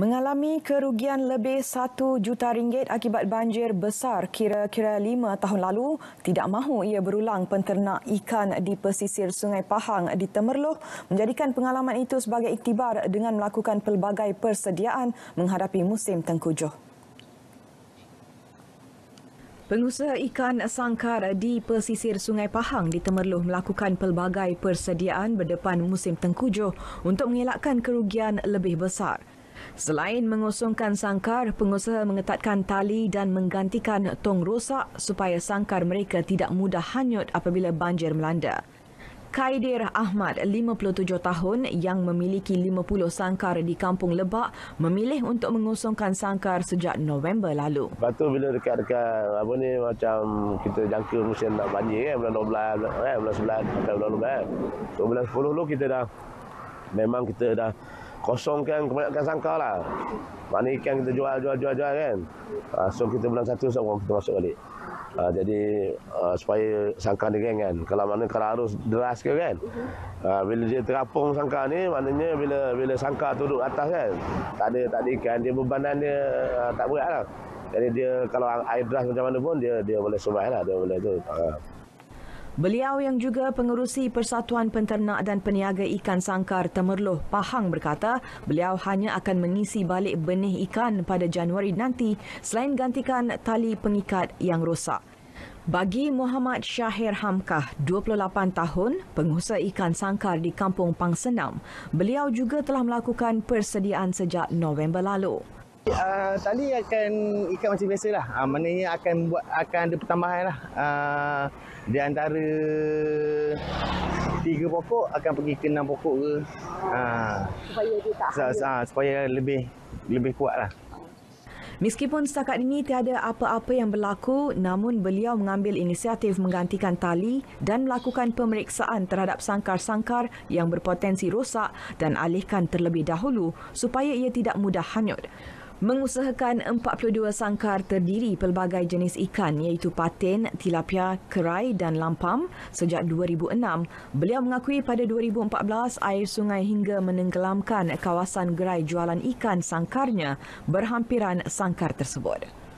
mengalami kerugian lebih 1 juta ringgit akibat banjir besar kira-kira 5 tahun lalu tidak mahu ia berulang penternak ikan di pesisir Sungai Pahang di Temerloh menjadikan pengalaman itu sebagai iktibar dengan melakukan pelbagai persediaan menghadapi musim tengkujuh. Pengusaha ikan sangkar di pesisir Sungai Pahang di Temerloh melakukan pelbagai persediaan berdepan musim tengkujuh untuk mengelakkan kerugian lebih besar. Selain mengosongkan sangkar, pengusaha mengetatkan tali dan menggantikan tong rosak supaya sangkar mereka tidak mudah hanyut apabila banjir melanda. Kaidir Ahmad, 57 tahun yang memiliki 50 sangkar di Kampung Lebak, memilih untuk mengosongkan sangkar sejak November lalu. Lepas tu bila dekat-dekat apa ni macam kita jangka musim nak banjir kan bulan 12, eh, bulan 11 sampai bulan 12. Kan. bulan 10 tu kita dah memang kita dah kosong kan kebanyakan sangka lah. Mana ikan kita jual, jual, jual, jual kan. Uh, so kita bulan satu sebab so kita masuk balik. Uh, jadi uh, supaya sangka dia kan, kan. Kalau mana kalau arus deras ke kan. Uh, bila dia terapung sangka ni maknanya bila bila sangka tu duduk atas kan. Tak ada, tak ada ikan. Dia bebanan dia uh, tak berat lah. Jadi dia kalau air deras macam mana pun dia dia boleh survive lah. Dia boleh tu. Uh, Beliau yang juga pengerusi Persatuan Penternak dan Peniaga Ikan Sangkar Temerloh Pahang berkata beliau hanya akan mengisi balik benih ikan pada Januari nanti selain gantikan tali pengikat yang rosak. Bagi Muhammad Syahir Hamkah, 28 tahun, pengusaha ikan sangkar di Kampung Pangsenam, beliau juga telah melakukan persediaan sejak November lalu. Uh, tali akan ikat macam biasa lah. Uh, ah, maknanya akan buat akan ada pertambahan lah. Uh, di antara tiga pokok akan pergi ke enam pokok ke. Uh, supaya tak uh, supaya lebih lebih kuat lah. Meskipun setakat ini tiada apa-apa yang berlaku, namun beliau mengambil inisiatif menggantikan tali dan melakukan pemeriksaan terhadap sangkar-sangkar yang berpotensi rosak dan alihkan terlebih dahulu supaya ia tidak mudah hanyut mengusahakan 42 sangkar terdiri pelbagai jenis ikan iaitu patin, tilapia, kerai dan lampam sejak 2006. Beliau mengakui pada 2014 air sungai hingga menenggelamkan kawasan gerai jualan ikan sangkarnya berhampiran sangkar tersebut.